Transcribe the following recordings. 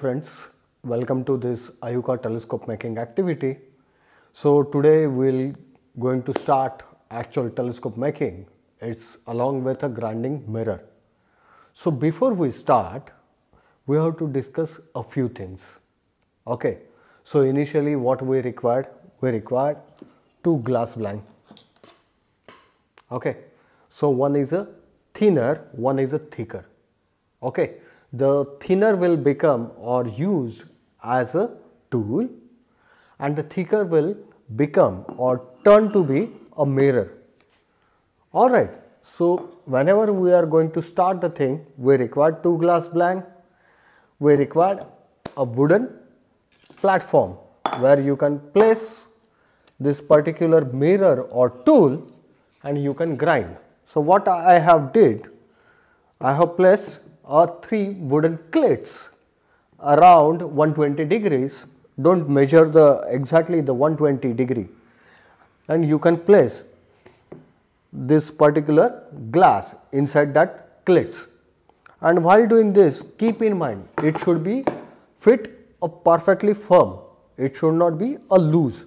friends, welcome to this IUCA telescope making activity. So today we'll going to start actual telescope making. It's along with a grinding mirror. So before we start, we have to discuss a few things. Okay. So initially what we required? We required two glass blank. Okay. So one is a thinner, one is a thicker. Okay the thinner will become or use as a tool and the thicker will become or turn to be a mirror. Alright, so whenever we are going to start the thing, we require two glass blank, we require a wooden platform where you can place this particular mirror or tool and you can grind. So, what I have did, I have placed or three wooden clits around 120 degrees do not measure the exactly the 120 degree and you can place this particular glass inside that clits. And while doing this keep in mind it should be fit or perfectly firm it should not be a loose.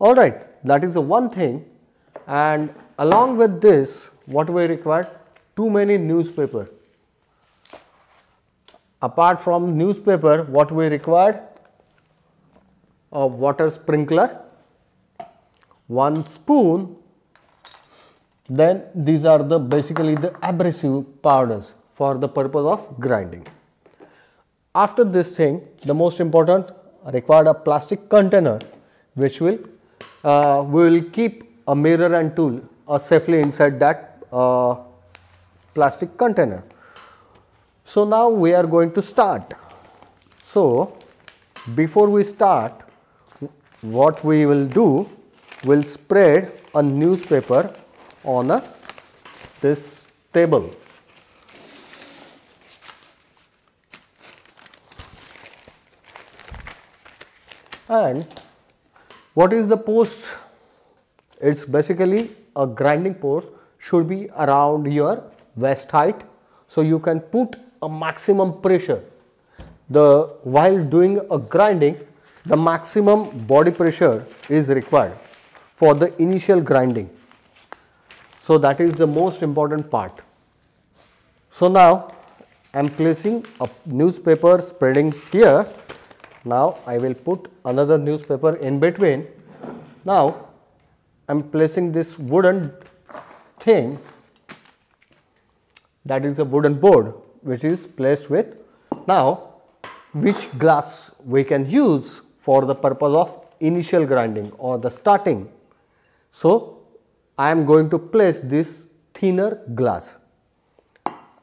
Alright that is the one thing and along with this what we require too many newspaper apart from newspaper what we required a water sprinkler one spoon then these are the basically the abrasive powders for the purpose of grinding after this thing the most important required a plastic container which will uh, we will keep a mirror and tool uh, safely inside that uh, plastic container so now we are going to start. So before we start, what we will do, will spread a newspaper on a, this table. And what is the post? It's basically a grinding post should be around your waist height. So you can put a maximum pressure. The while doing a grinding, the maximum body pressure is required for the initial grinding. So that is the most important part. So now I am placing a newspaper spreading here. Now I will put another newspaper in between. Now I am placing this wooden thing that is a wooden board which is placed with now which glass we can use for the purpose of initial grinding or the starting. So, I am going to place this thinner glass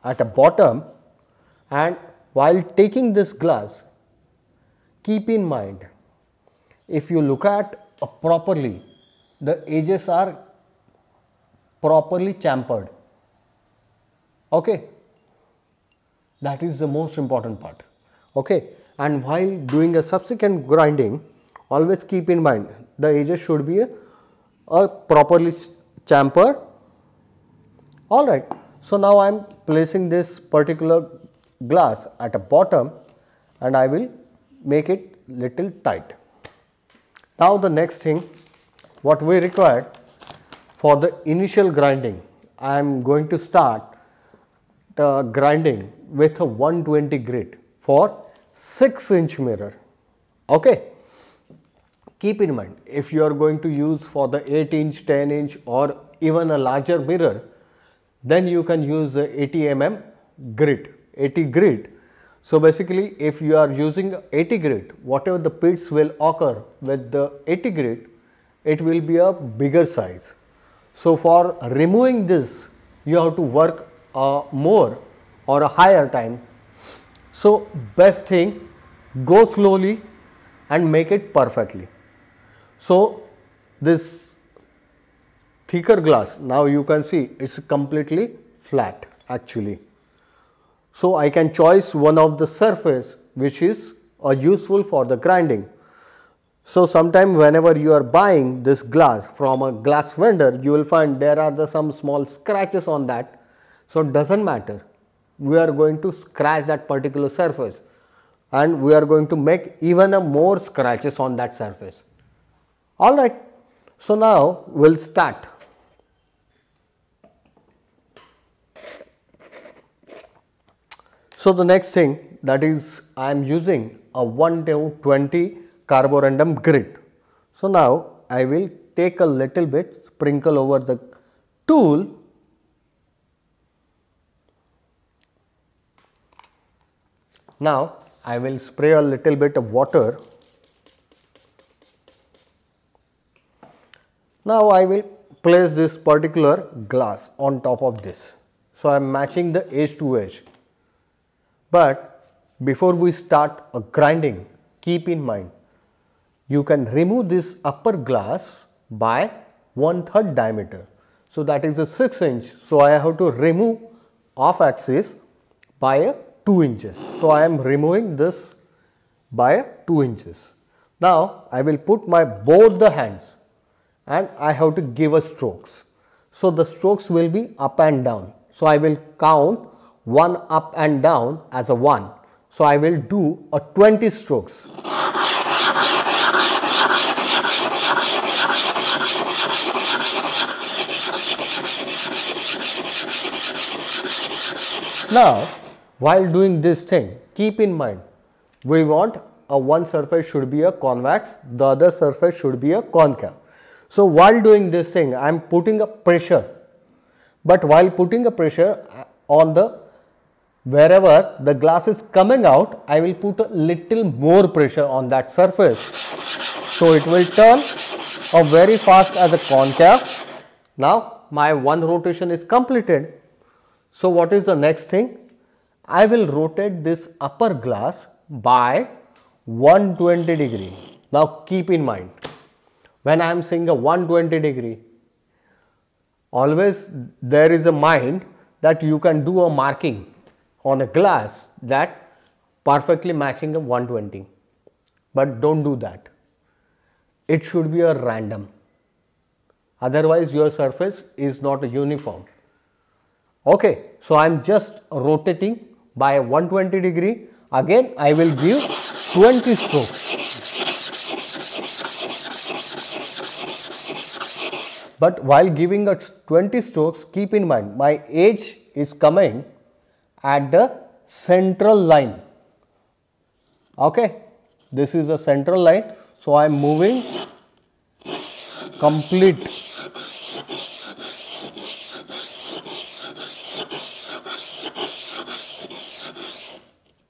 at the bottom and while taking this glass keep in mind if you look at uh, properly the edges are properly chamfered okay that is the most important part okay and while doing a subsequent grinding always keep in mind the edges should be a, a properly chamfer alright. So, now I am placing this particular glass at the bottom and I will make it little tight. Now, the next thing what we require for the initial grinding I am going to start the uh, grinding with a 120 grit for 6 inch mirror. Okay. Keep in mind if you are going to use for the 8 inch, 10 inch or even a larger mirror then you can use 80 mm grit, 80 grit. So basically if you are using 80 grit whatever the pits will occur with the 80 grit it will be a bigger size. So for removing this you have to work uh, more or a higher time. So, best thing go slowly and make it perfectly. So, this thicker glass now you can see it's completely flat actually. So, I can choose one of the surface which is uh, useful for the grinding. So, sometime whenever you are buying this glass from a glass vendor, you will find there are the some small scratches on that. So, doesn't matter we are going to scratch that particular surface and we are going to make even a more scratches on that surface. Alright, so now we will start. So, the next thing that is I am using a 1 to 20 carborundum grid. So, now I will take a little bit sprinkle over the tool Now, I will spray a little bit of water. Now, I will place this particular glass on top of this. So, I am matching the edge to edge. But before we start a grinding, keep in mind, you can remove this upper glass by one third diameter. So, that is a 6 inch. So, I have to remove off axis by a 2 inches. So I am removing this by 2 inches. Now I will put my both the hands and I have to give a strokes. So the strokes will be up and down. So I will count one up and down as a 1. So I will do a 20 strokes. Now while doing this thing, keep in mind, we want a one surface should be a convex, the other surface should be a concave. So, while doing this thing, I am putting a pressure, but while putting a pressure uh, on the wherever the glass is coming out, I will put a little more pressure on that surface. So, it will turn a very fast as a concave. Now, my one rotation is completed. So, what is the next thing? I will rotate this upper glass by 120 degree. Now keep in mind, when I am saying a 120 degree, always there is a mind that you can do a marking on a glass that perfectly matching a 120. But don't do that. It should be a random. Otherwise your surface is not uniform. Okay, so I am just rotating by 120 degree again I will give 20 strokes. But while giving a 20 strokes keep in mind my edge is coming at the central line. Okay, This is a central line. So, I am moving complete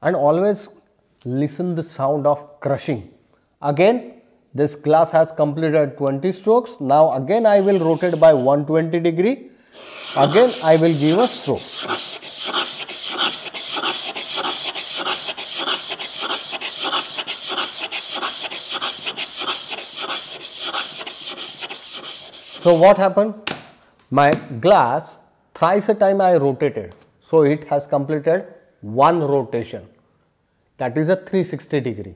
and always listen the sound of crushing. Again, this glass has completed 20 strokes. Now again I will rotate by 120 degree. Again I will give a stroke. So what happened? My glass thrice a time I rotated. So it has completed one rotation that is a 360 degree.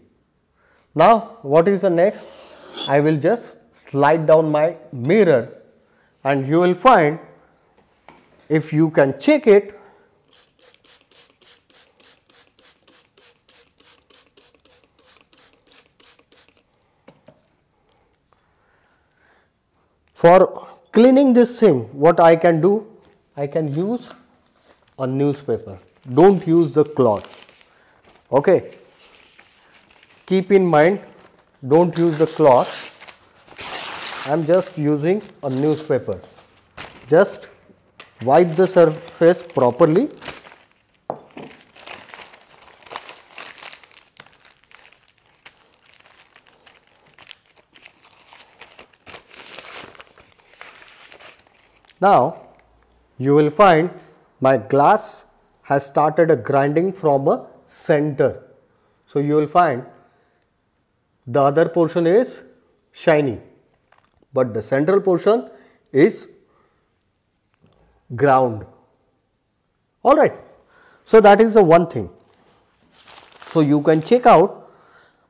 Now, what is the next? I will just slide down my mirror and you will find if you can check it for cleaning this thing what I can do I can use a newspaper don't use the cloth Okay. Keep in mind, don't use the cloth. I am just using a newspaper. Just wipe the surface properly. Now, you will find my glass has started a grinding from a center. So, you will find the other portion is shiny, but the central portion is ground. All right. So, that is the one thing. So, you can check out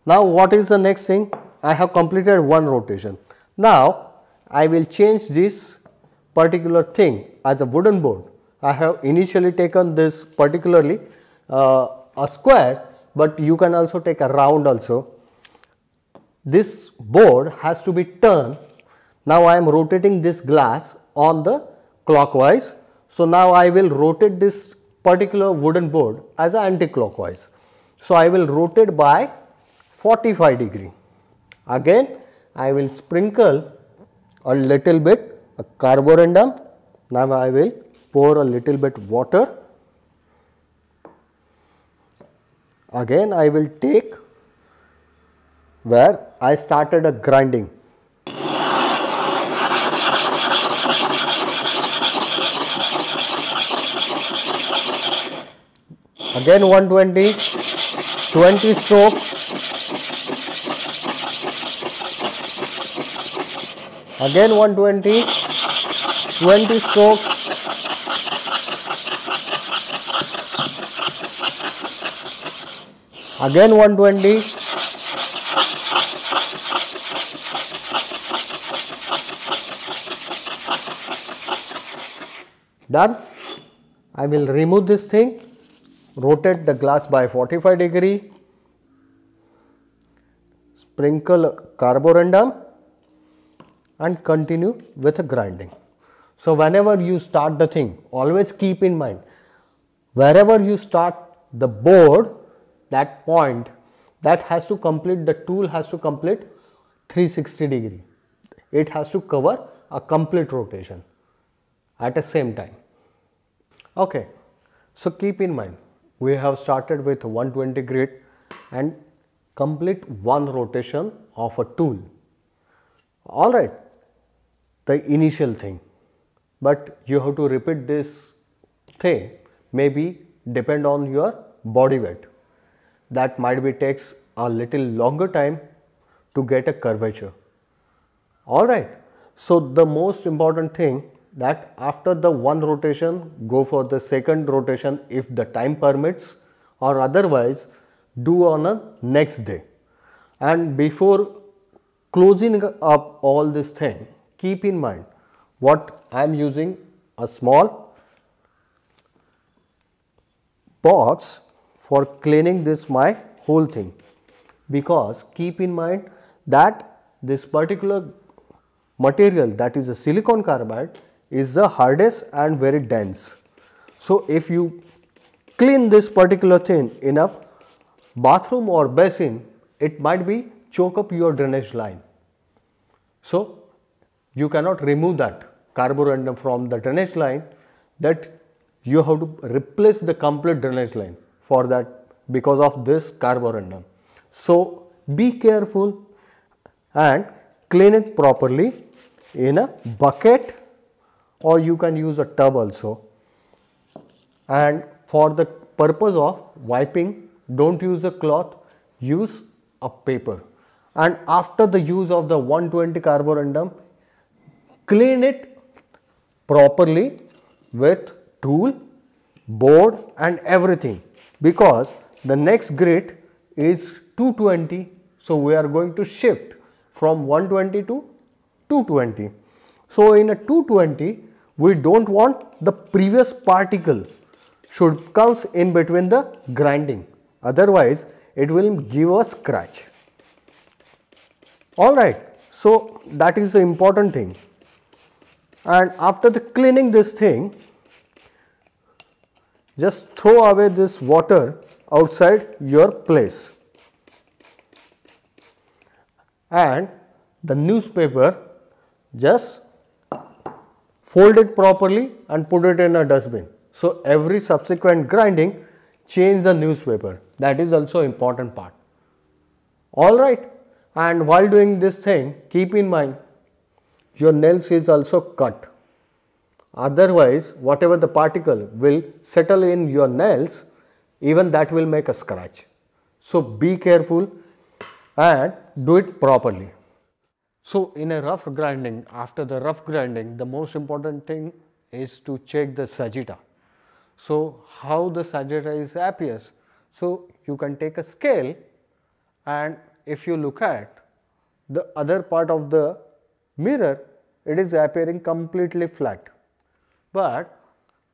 now what is the next thing I have completed one rotation. Now, I will change this particular thing as a wooden board. I have initially taken this particularly uh, a square but you can also take a round also. This board has to be turned. Now I am rotating this glass on the clockwise. So now I will rotate this particular wooden board as anti-clockwise. So I will rotate by 45 degree. Again I will sprinkle a little bit a carborundum. Now I will pour a little bit water Again I will take where I started a grinding. Again 120, 20 stroke. Again 120, 20 strokes. again 120 done I will remove this thing rotate the glass by 45 degree sprinkle carborundum and continue with grinding. So, whenever you start the thing always keep in mind wherever you start the board that point that has to complete the tool has to complete 360 degree. It has to cover a complete rotation at the same time. Okay. So, keep in mind we have started with 120 grit and complete one rotation of a tool. Alright, the initial thing, but you have to repeat this thing maybe depend on your body weight that might be takes a little longer time to get a curvature. Alright, so the most important thing that after the one rotation go for the second rotation if the time permits or otherwise do on a next day. And before closing up all this thing keep in mind what I am using a small box for cleaning this my whole thing because keep in mind that this particular material that is a silicon carbide is the hardest and very dense. So, if you clean this particular thing in a bathroom or basin, it might be choke up your drainage line. So, you cannot remove that carborundum from the drainage line that you have to replace the complete drainage line for that because of this carborundum. So, be careful and clean it properly in a bucket or you can use a tub also and for the purpose of wiping don't use a cloth use a paper and after the use of the 120 carborundum clean it properly with tool board and everything because the next grid is 220. So, we are going to shift from 120 to 220. So, in a 220, we do not want the previous particle should comes in between the grinding. Otherwise, it will give a scratch. Alright, so that is the important thing. And after the cleaning this thing, just throw away this water outside your place and the newspaper just fold it properly and put it in a dustbin. So every subsequent grinding change the newspaper that is also important part. Alright and while doing this thing keep in mind your nails is also cut Otherwise, whatever the particle will settle in your nails, even that will make a scratch. So, be careful and do it properly. So, in a rough grinding, after the rough grinding, the most important thing is to check the sagitta. So, how the sagitta is appears? So, you can take a scale and if you look at the other part of the mirror, it is appearing completely flat but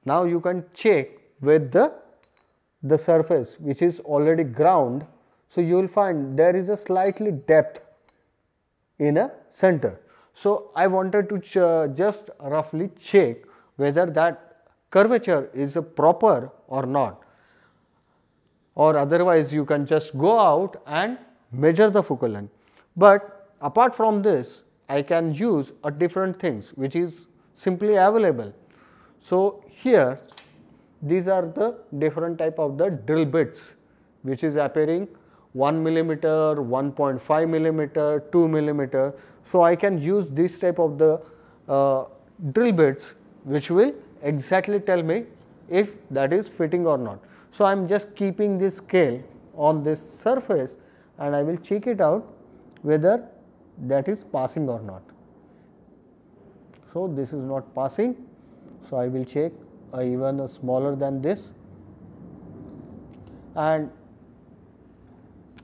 now you can check with the, the surface which is already ground. So, you will find there is a slightly depth in a center. So, I wanted to uh, just roughly check whether that curvature is proper or not or otherwise you can just go out and measure the focal length. But apart from this I can use a different things which is simply available so, here these are the different type of the drill bits which is appearing 1 millimeter, 1.5 millimeter, 2 millimeter. So, I can use this type of the uh, drill bits which will exactly tell me if that is fitting or not. So, I am just keeping this scale on this surface and I will check it out whether that is passing or not. So, this is not passing so, I will check uh, even smaller than this and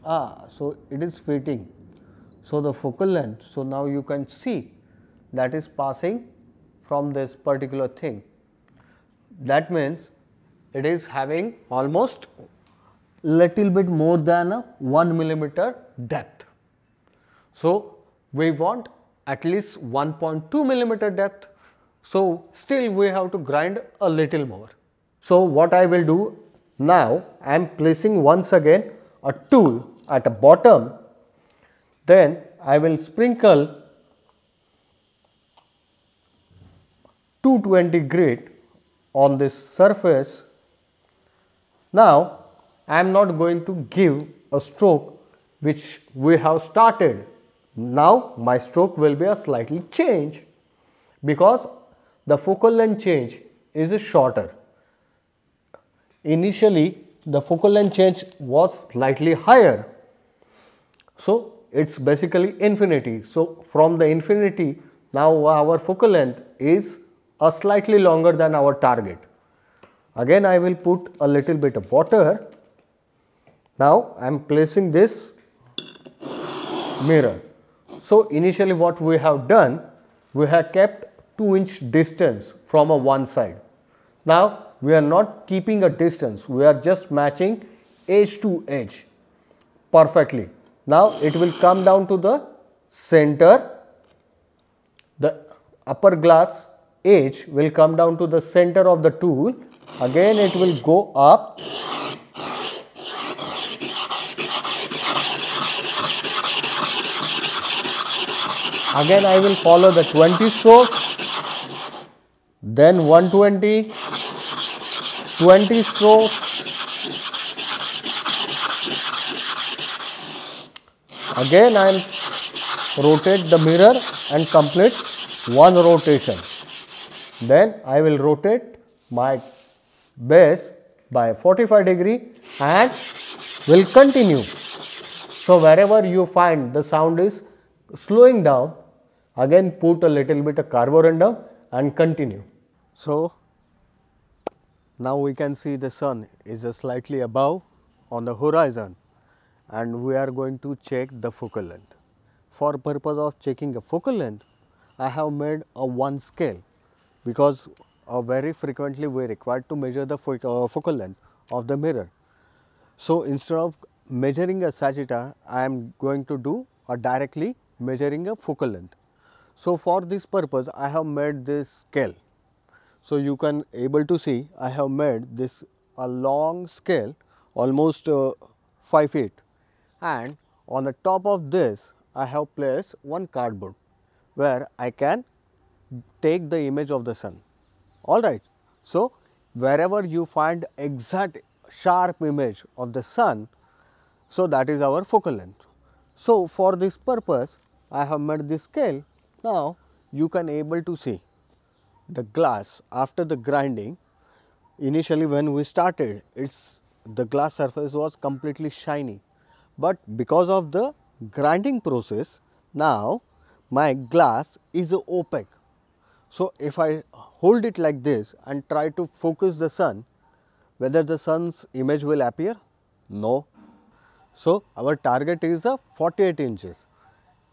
ah, so it is fitting. So, the focal length, so now you can see that is passing from this particular thing. That means, it is having almost little bit more than 1 millimeter depth. So, we want at least 1.2 millimeter depth so, still we have to grind a little more. So, what I will do now, I am placing once again a tool at the bottom, then I will sprinkle 220 grit on this surface. Now, I am not going to give a stroke which we have started. Now, my stroke will be a slightly change because the focal length change is shorter. Initially, the focal length change was slightly higher. So, it is basically infinity. So, from the infinity, now our focal length is a slightly longer than our target. Again, I will put a little bit of water. Now, I am placing this mirror. So, initially what we have done, we have kept 2 inch distance from a one side. Now, we are not keeping a distance, we are just matching edge to edge perfectly. Now, it will come down to the center, the upper glass edge will come down to the center of the tool, again it will go up again I will follow the 20 strokes then 120 20 strokes again I am rotate the mirror and complete one rotation then I will rotate my base by 45 degree and will continue so wherever you find the sound is slowing down again put a little bit of carborundum and continue so now we can see the sun is slightly above on the horizon and we are going to check the focal length. For purpose of checking the focal length, I have made a one scale because uh, very frequently we are required to measure the fo uh, focal length of the mirror. So instead of measuring a sagitta, I am going to do a directly measuring a focal length. So for this purpose, I have made this scale so you can able to see I have made this a long scale almost uh, 5 feet and on the top of this I have placed one cardboard where I can take the image of the sun. Alright. So wherever you find exact sharp image of the sun, so that is our focal length. So for this purpose I have made this scale. Now you can able to see the glass after the grinding initially when we started it's the glass surface was completely shiny but because of the grinding process now my glass is opaque so if I hold it like this and try to focus the sun whether the sun's image will appear no so our target is a 48 inches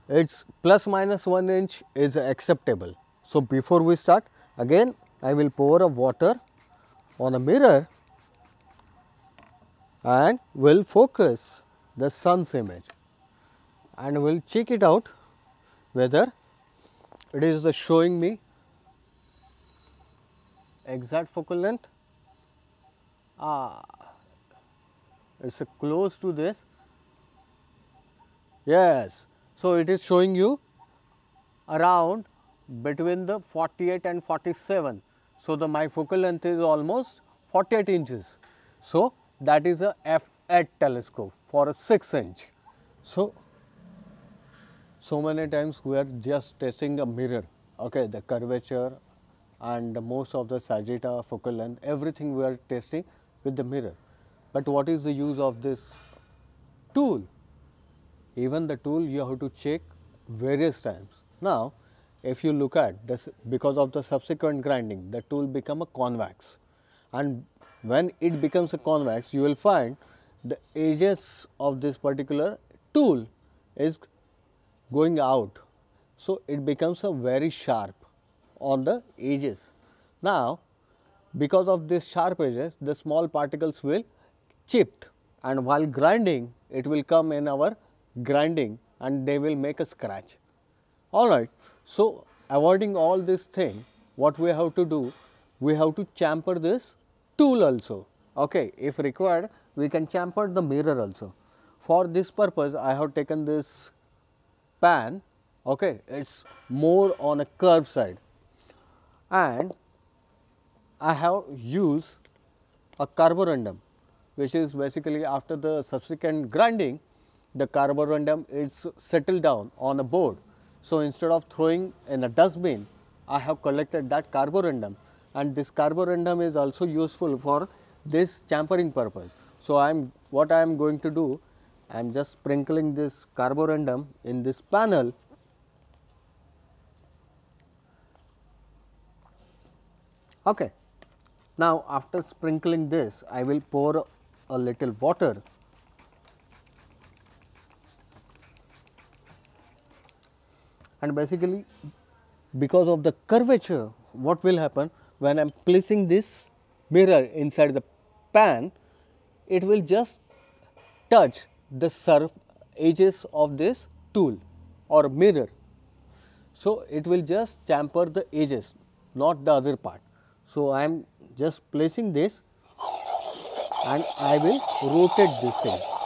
its plus minus 1 inch is acceptable so before we start Again, I will pour a water on a mirror and will focus the sun's image and will check it out whether it is showing me exact focal length. Ah, it's close to this. Yes, so it is showing you around between the 48 and 47. So, the bifocal length is almost 48 inches. So, that is a F8 telescope for a 6 inch. So, so many times we are just testing a mirror, okay, the curvature and most of the sagitta, focal length, everything we are testing with the mirror. But what is the use of this tool? Even the tool you have to check various times. Now, if you look at this because of the subsequent grinding the tool become a convex and when it becomes a convex you will find the edges of this particular tool is going out so it becomes a very sharp on the edges now because of this sharp edges the small particles will chipped and while grinding it will come in our grinding and they will make a scratch all right so, avoiding all this thing, what we have to do, we have to chamfer this tool also. Okay, if required, we can chamfer the mirror also. For this purpose, I have taken this pan. Okay, it's more on a curved side, and I have used a carborundum, which is basically after the subsequent grinding, the carborundum is settled down on a board so instead of throwing in a dustbin, I have collected that carborundum and this carborundum is also useful for this chambering purpose. So I am what I am going to do, I am just sprinkling this carborundum in this panel Okay. Now, after sprinkling this, I will pour a little water and basically because of the curvature what will happen when I am placing this mirror inside the pan it will just touch the surf edges of this tool or mirror. So, it will just chamfer the edges not the other part. So, I am just placing this and I will rotate this thing.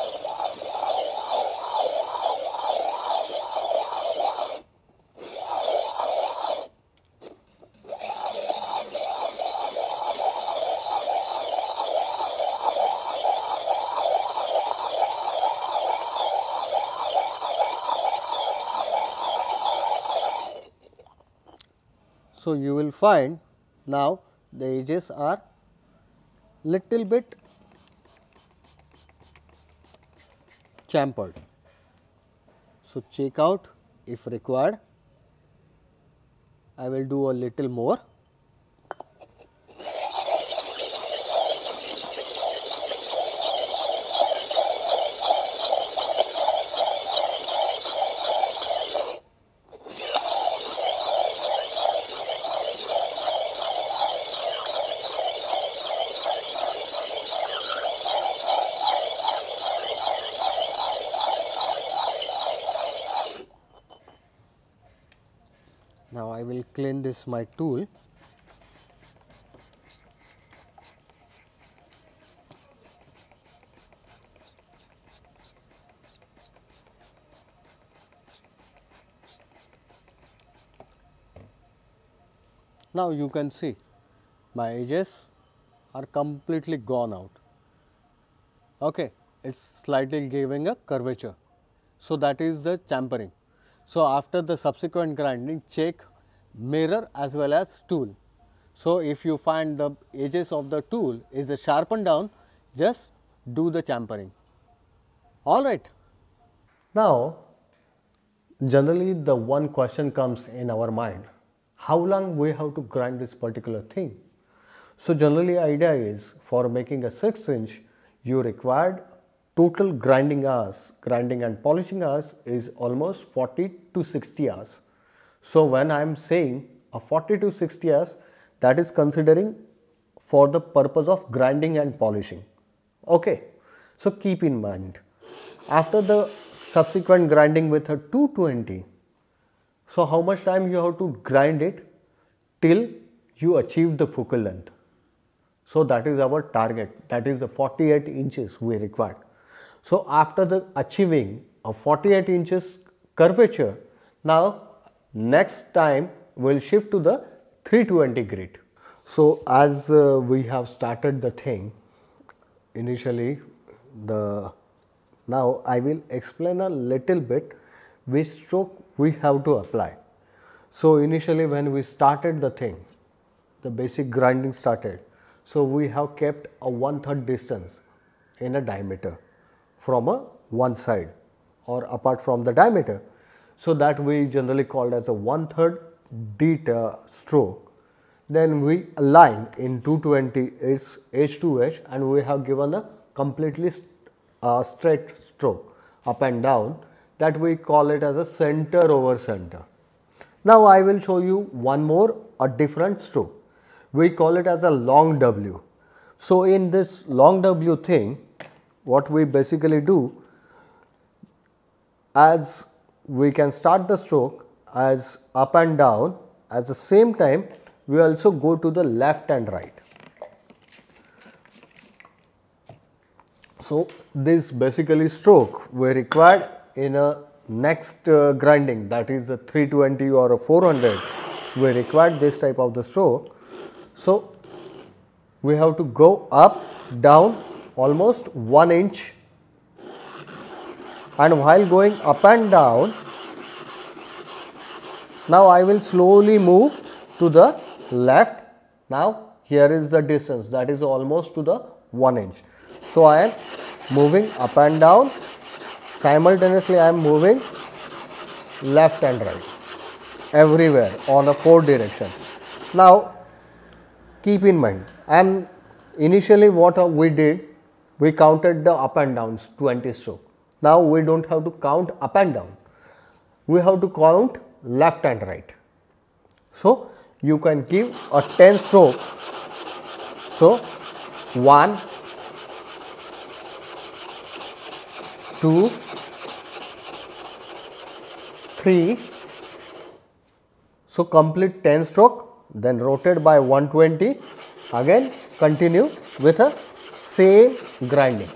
So, you will find now the edges are little bit chamfered. So, check out if required I will do a little more Now I will clean this my tool. Now you can see my edges are completely gone out. Okay, it's slightly giving a curvature. So that is the chamfering. So, after the subsequent grinding check mirror as well as tool. So, if you find the edges of the tool is sharpened down just do the chamfering. All right. Now, generally the one question comes in our mind how long we have to grind this particular thing. So, generally idea is for making a 6 inch you required total grinding hours, grinding and polishing hours is almost 40 to 60 hours. So when I am saying a 40 to 60 hours, that is considering for the purpose of grinding and polishing. Okay. So keep in mind, after the subsequent grinding with a 220, so how much time you have to grind it till you achieve the focal length. So that is our target, that is the 48 inches we require. So, after the achieving a 48 inches curvature, now next time we will shift to the 320 grit. So, as uh, we have started the thing initially the now I will explain a little bit which stroke we have to apply. So, initially when we started the thing the basic grinding started. So, we have kept a one third distance in a diameter from a one side or apart from the diameter. So, that we generally called as a one third delta stroke. Then we align in 220 is H2H and we have given a completely st uh, straight stroke up and down that we call it as a center over center. Now, I will show you one more a different stroke. We call it as a long W. So, in this long W thing, what we basically do as we can start the stroke as up and down at the same time we also go to the left and right. So, this basically stroke we required in a next uh, grinding that is a 320 or a 400 we required this type of the stroke. So, we have to go up, down almost 1 inch and while going up and down now I will slowly move to the left now here is the distance that is almost to the 1 inch so I am moving up and down simultaneously I am moving left and right everywhere on a four direction now keep in mind And initially what we did we counted the up and downs 20 stroke. Now we don't have to count up and down, we have to count left and right. So, you can give a 10 stroke. So, 1, 2, 3. So, complete 10 stroke then rotate by 120 again continue with a same grinding.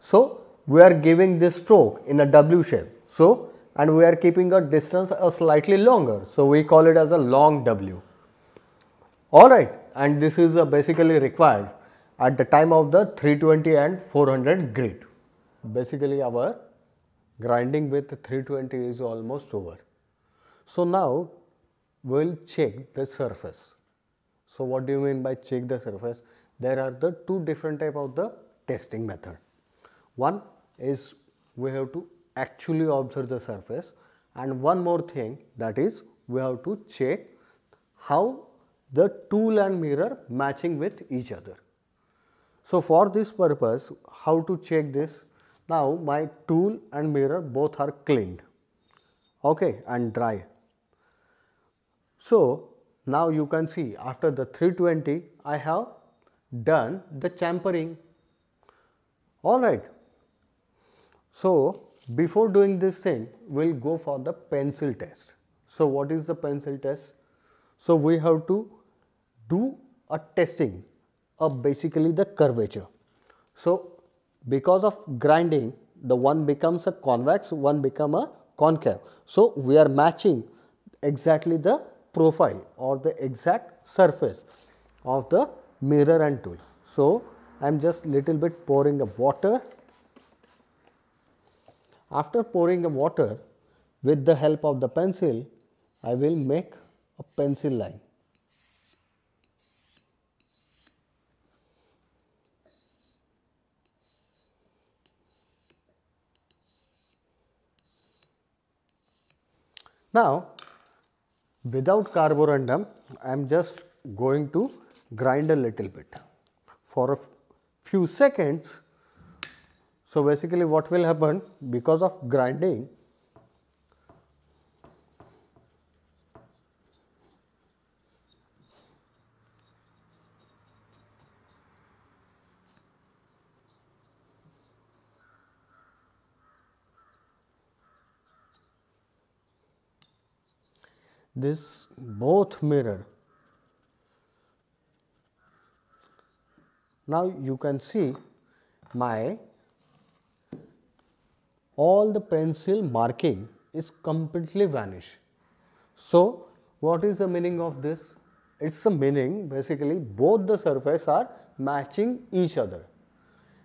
So, we are giving this stroke in a W shape. So, and we are keeping a distance a slightly longer. So, we call it as a long W. Alright, and this is uh, basically required at the time of the 320 and 400 grit. Basically, our grinding with 320 is almost over. So, now we will check the surface. So, what do you mean by check the surface? There are the two different type of the testing method. One is we have to actually observe the surface and one more thing that is we have to check how the tool and mirror matching with each other. So, for this purpose how to check this? Now, my tool and mirror both are cleaned okay, and dry. So, now you can see after the 320 I have done the chamfering Alright. So, before doing this thing, we will go for the pencil test. So, what is the pencil test? So, we have to do a testing of basically the curvature. So, because of grinding, the one becomes a convex, one become a concave. So, we are matching exactly the profile or the exact surface of the mirror and tool. So, I am just little bit pouring of water. After pouring of water with the help of the pencil, I will make a pencil line. Now, without carborundum, I am just going to grind a little bit for a few seconds. So, basically what will happen because of grinding this both mirror Now, you can see my all the pencil marking is completely vanished. So, what is the meaning of this? It is the meaning basically both the surface are matching each other.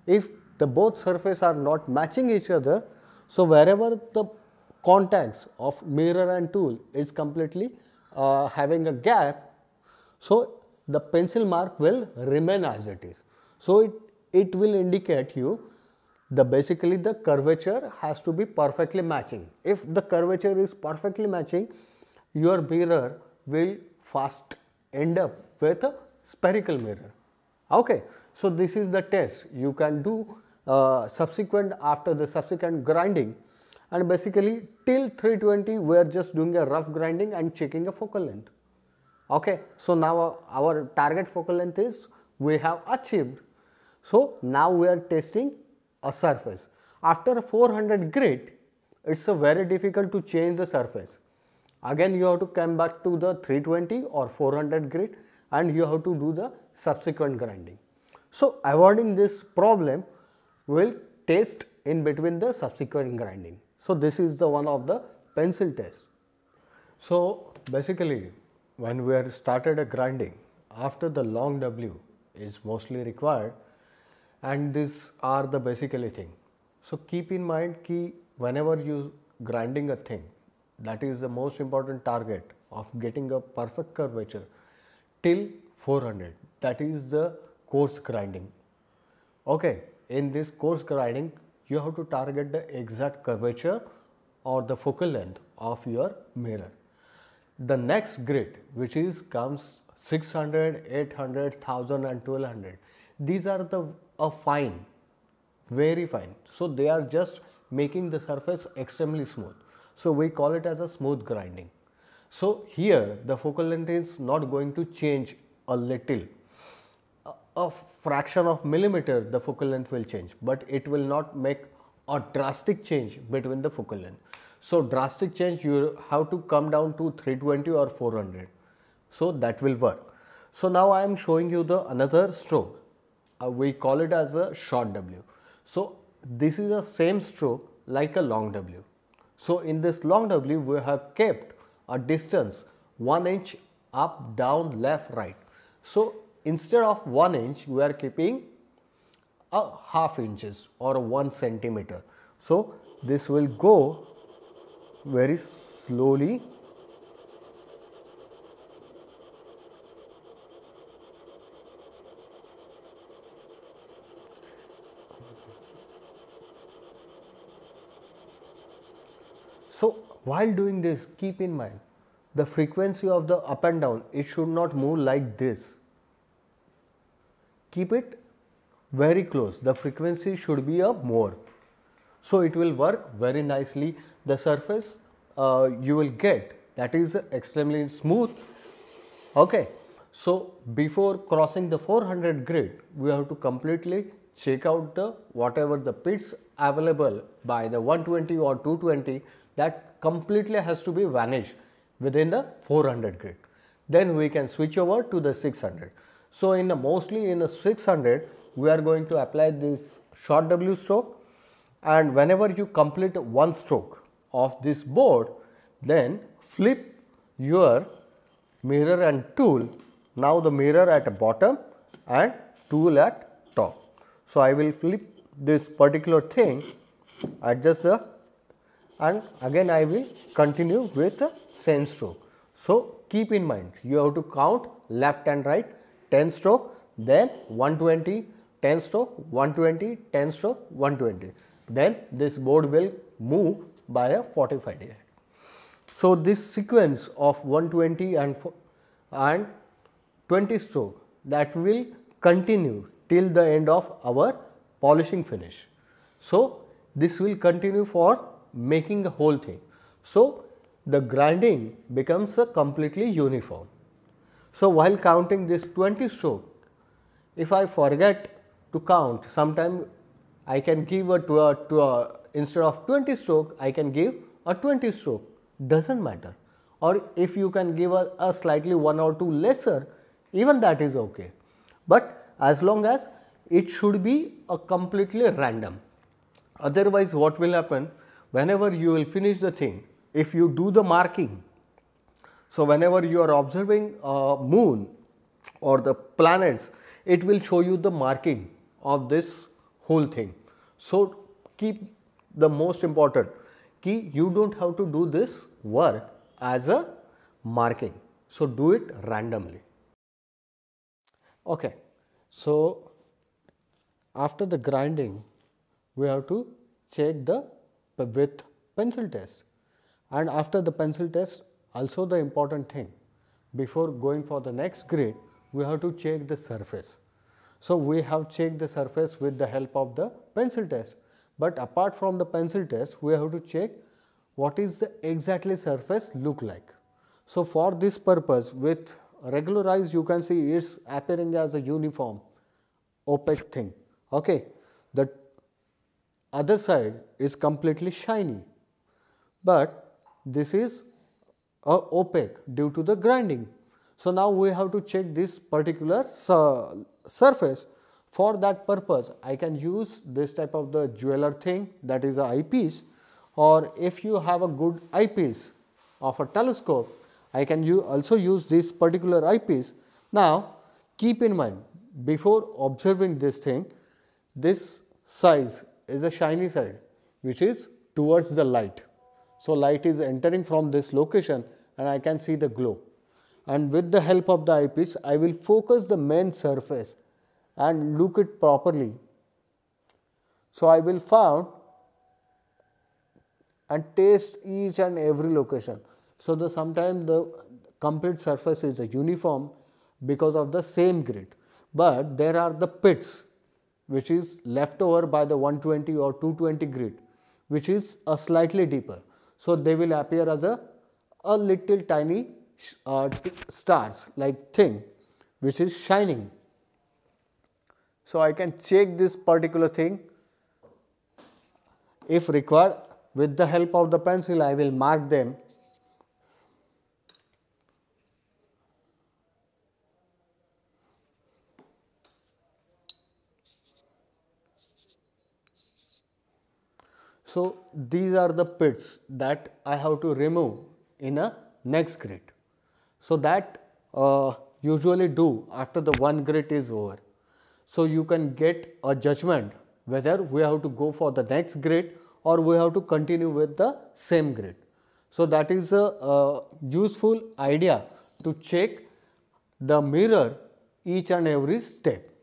If the both surface are not matching each other, so wherever the contacts of mirror and tool is completely uh, having a gap, so the pencil mark will remain as it is. So, it, it will indicate you the basically the curvature has to be perfectly matching. If the curvature is perfectly matching, your mirror will fast end up with a spherical mirror. Okay. So, this is the test you can do uh, subsequent after the subsequent grinding and basically till 320 we are just doing a rough grinding and checking the focal length. Okay. So, now our target focal length is we have achieved so, now we are testing a surface. After 400 grit, it's very difficult to change the surface. Again, you have to come back to the 320 or 400 grit and you have to do the subsequent grinding. So, avoiding this problem, we will test in between the subsequent grinding. So, this is the one of the pencil test. So, basically when we are started a grinding, after the long W is mostly required, and these are the basically thing. So keep in mind key whenever you grinding a thing that is the most important target of getting a perfect curvature till 400 that is the coarse grinding. Okay, in this coarse grinding you have to target the exact curvature or the focal length of your mirror. The next grid which is comes 600, 800, 1000 and 1200 these are the a fine, very fine. So they are just making the surface extremely smooth. So we call it as a smooth grinding. So here the focal length is not going to change a little. A, a fraction of millimeter the focal length will change but it will not make a drastic change between the focal length. So drastic change you have to come down to 320 or 400. So that will work. So now I am showing you the another stroke uh, we call it as a short W. So this is the same stroke like a long W. So in this long W we have kept a distance 1 inch up, down, left, right. So instead of 1 inch we are keeping a half inches or 1 centimeter. So this will go very slowly While doing this, keep in mind the frequency of the up and down, it should not move like this. Keep it very close, the frequency should be a more. So, it will work very nicely. The surface uh, you will get that is extremely smooth. Okay. So, before crossing the 400 grid, we have to completely check out the whatever the pits available by the 120 or 220 that completely has to be vanished within the 400 grid. Then we can switch over to the 600. So, in the mostly in the 600, we are going to apply this short W stroke and whenever you complete one stroke of this board, then flip your mirror and tool, now the mirror at the bottom and tool at top. So, I will flip this particular thing, adjust the and again I will continue with same stroke. So, keep in mind you have to count left and right 10 stroke then 120 10 stroke 120 10 stroke 120 then this board will move by a 45 degree. So, this sequence of 120 and and 20 stroke that will continue till the end of our polishing finish. So, this will continue for making the whole thing. So, the grinding becomes a completely uniform. So, while counting this 20 stroke, if I forget to count, sometime I can give a, to a, to a instead of 20 stroke, I can give a 20 stroke, does not matter. Or if you can give a, a slightly one or two lesser, even that is okay. But as long as it should be a completely random. Otherwise, what will happen? whenever you will finish the thing, if you do the marking, so whenever you are observing a moon or the planets, it will show you the marking of this whole thing. So keep the most important key, you do not have to do this work as a marking. So do it randomly. Okay. So after the grinding, we have to check the with pencil test. And after the pencil test, also the important thing, before going for the next grade, we have to check the surface. So, we have checked the surface with the help of the pencil test. But apart from the pencil test, we have to check what is the exactly surface look like. So, for this purpose with regular eyes you can see it is appearing as a uniform opaque thing. Okay. The other side is completely shiny, but this is uh, opaque due to the grinding. So, now we have to check this particular su surface. For that purpose, I can use this type of the jeweler thing that is a eyepiece or if you have a good eyepiece of a telescope, I can also use this particular eyepiece. Now, keep in mind before observing this thing, this size is a shiny side which is towards the light. So, light is entering from this location and I can see the glow. And with the help of the eyepiece, I will focus the main surface and look it properly. So, I will found and taste each and every location. So, the sometimes the complete surface is a uniform because of the same grid, but there are the pits which is left over by the 120 or 220 grid which is a slightly deeper. So, they will appear as a, a little tiny uh, stars like thing which is shining. So, I can check this particular thing if required with the help of the pencil I will mark them So these are the pits that I have to remove in a next grit. So that uh, usually do after the one grit is over. So you can get a judgment whether we have to go for the next grit or we have to continue with the same grit. So that is a, a useful idea to check the mirror each and every step.